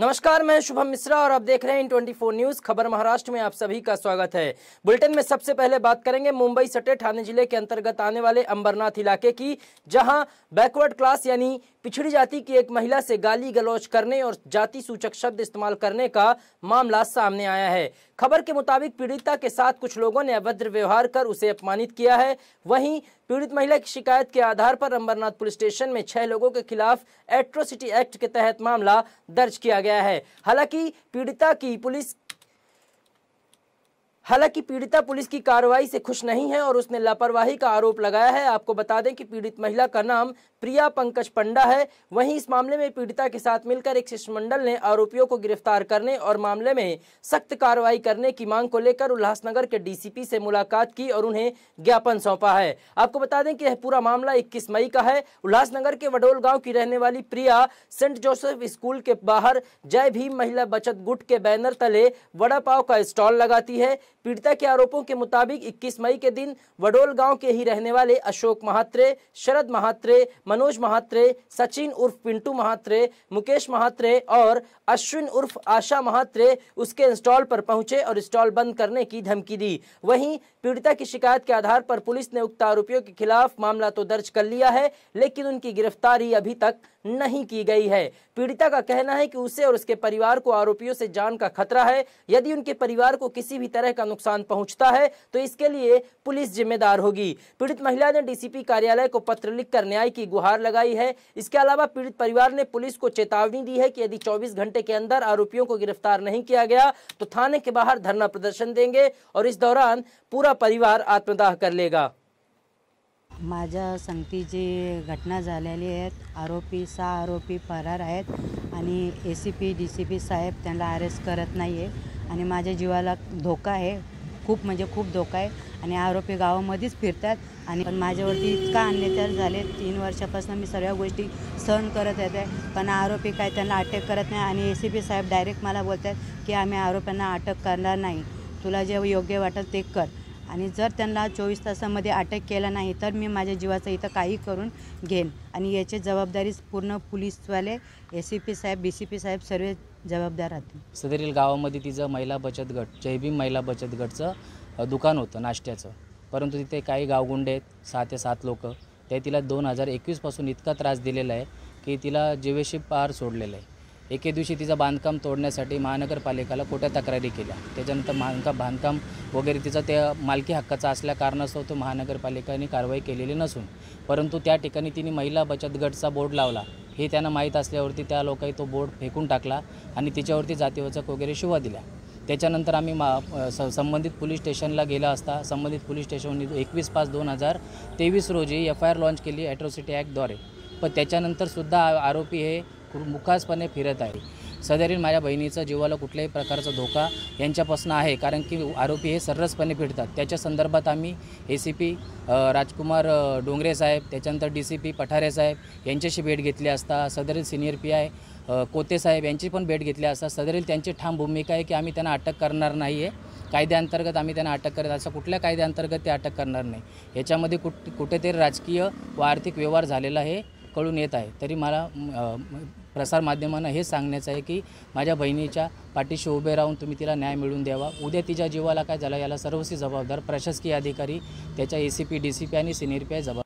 नमस्कार मैं शुभम मिश्रा और आप देख रहे हैं ट्वेंटी फोर न्यूज खबर महाराष्ट्र में आप सभी का स्वागत है बुलेटिन में सबसे पहले बात करेंगे मुंबई सटे थाने जिले के अंतर्गत आने वाले अंबरनाथ इलाके की जहां बैकवर्ड क्लास यानी पिछड़ी जाति की एक महिला से गाली गलौज करने और जाति सूचक शब्द इस्तेमाल करने का मामला सामने आया है खबर के मुताबिक पीड़िता के साथ कुछ लोगों ने अभद्र व्यवहार कर उसे अपमानित किया है वहीं पीड़ित महिला की शिकायत के आधार पर अंबरनाथ पुलिस स्टेशन में छह लोगों के खिलाफ एट्रोसिटी एक्ट के तहत मामला दर्ज किया गया है हालांकि पीड़िता की पुलिस हालांकि पीड़िता पुलिस की कार्रवाई से खुश नहीं है और उसने लापरवाही का आरोप लगाया है आपको बता दें कि पीड़ित महिला का नाम प्रिया पंकज पंडा है वहीं इस मामले में पीड़िता के साथ मिलकर एक शिष्टमंडल ने आरोपियों को गिरफ्तार करने और मामले में सख्त कार्रवाई करने की मांग को लेकर उल्लासनगर के डीसीपी से मुलाकात की और उन्हें ज्ञापन सौंपा है आपको बता दें कि यह पूरा मामला इक्कीस मई का है उल्लासनगर के वडोल गाँव की रहने वाली प्रिया सेंट जोसेफ स्कूल के बाहर जय भीम महिला बचत गुट के बैनर तले वड़ा पाव का स्टॉल लगाती है पीड़िता के आरोपों के मुताबिक 21 मई के दिन वडोल गांव के ही रहने वाले अशोक महात्रे शरद महात्रे मनोज महात्रे सचिन उर्फ पिंटू महात्रे मुकेश महात्रे और अश्विन उर्फ आशा महात्रे उसके स्टॉल पर पहुंचे और स्टॉल बंद करने की धमकी दी वहीं पीड़िता की शिकायत के आधार पर पुलिस ने उक्त आरोपियों के खिलाफ मामला तो दर्ज कर लिया है लेकिन उनकी गिरफ्तारी अभी तक नहीं की गई है पीड़िता का कहना है कि उसे और उसके परिवार को आरोपियों से जान का खतरा है यदि उनके परिवार को किसी भी तरह का नुकसान पहुंचता है तो इसके लिए पुलिस जिम्मेदार होगी पीड़ित महिला ने डीसीपी कार्यालय को पत्र लिखकर न्याय की गुहार लगाई है इसके अलावा पीड़ित परिवार ने पुलिस को चेतावनी दी है कि यदि चौबीस घंटे के अंदर आरोपियों को गिरफ्तार नहीं किया गया तो थाने के बाहर धरना प्रदर्शन देंगे और इस दौरान पूरा परिवार आत्मदाह कर लेगा माझ्या संगतीची घटना झालेली आहेत आरोपी सहा आरोपी फरार आहेत आणि A C P D C P साहेब त्यांना अरेस्ट करत नाही आहे आणि माझ्या जीवाला धोका आहे खूप म्हणजे खूप धोका आहे आणि आरोपी गावामध्येच फिरतात आणि पण माझ्यावरती इतका अन्यचार झाले तीन वर्षापासून मी सगळ्या गोष्टी सहन करत येते पण आरोपी काय त्यांना अटक करत नाही आणि ए सी पी साहेब डायरेक्ट मला बोलतात की आम्ही आरोपींना अटक करणार नाही तुला जे योग्य वाटेल ते कर आणि जर त्यांना चोवीस तासामध्ये अटक केला नाही तर मी माझ्या जीवाचं इथं काही करून घेईन आणि याची जबाबदारी पूर्ण पोलीसवाले ए सी पी साहेब बी सी पी साहेब सर्व जबाबदार राहतील सदरील गावामध्ये तिचं महिला बचत गट जयभीम महिला बचत गटचं दुकान होतं नाश्त्याचं परंतु तिथे काही गावगुंडे आहेत सहा ते सात लोक ते तिला दोन हजार एकवीसपासून इतका त्रास दिलेला आहे की तिला जीवेशी पार सोडलेलं आहे एके दिवशी तिचं बांधकाम तोडण्यासाठी महानगरपालिकाला खोट्या तक्रारी केल्या त्याच्यानंतर बांधकाम बांधकाम वगैरे तिचा त्या मालकी हक्काचा असल्या कारणास्तव तो महानगरपालिकाने कारवाई केलेली नसून परंतु त्या ठिकाणी तिने महिला बचत गटचा बोर्ड लावला हे त्यांना माहीत असल्यावरती त्या लोकांनी तो बोर्ड फेकून टाकला आणि तिच्यावरती जातीवचक वगैरे शिवा दिल्या त्याच्यानंतर आम्ही मा संबंधित पोलीस स्टेशनला गेला असता संबंधित पोलीस स्टेशन एकवीस पाच दोन हजार तेवीस रोजी एफ आय आर लॉन्च केली ॲट्रोसिटी ॲक्टद्वारे पण त्याच्यानंतरसुद्धा आरोपी हे मुखासपणे फिरत आहे सदरील माझ्या बहिणीचं जीवाला कुठल्याही प्रकारचा धोका यांच्यापासून आहे कारण की आरोपी हे सर्रसपणे फिरतात त्याच्या संदर्भात आम्ही A C P Rajkumar Dongre साहेब त्याच्यानंतर डी सी पी पठारे साहेब यांच्याशी भेट घेतली असता सदरील सिनियर पी आय कोते साहेब यांची पण भेट घेतली असता सदरील त्यांची ठाम भूमिका आहे की आम्ही त्यांना अटक करणार नाही आहे कायद्याअंतर्गत आम्ही त्यांना अटक करत असं कुठल्या कायद्याअंतर्गत ते अटक करणार नाही याच्यामध्ये कुठ कुठेतरी राजकीय व आर्थिक व्यवहार झालेला हे कळून येत आहे तरी मला प्रसारमाध्यमांना हे सांगण्याचं आहे की माझ्या बहिणीच्या पाठीशी उभे राहून तुम्ही तिला न्याय मिळवून द्यावा उद्या तिच्या जीवाला काय झालं याला सर्वस्वी जबाबदार प्रशासकीय अधिकारी त्याच्या A C P D C P आणि सिनियर पी जबाबदार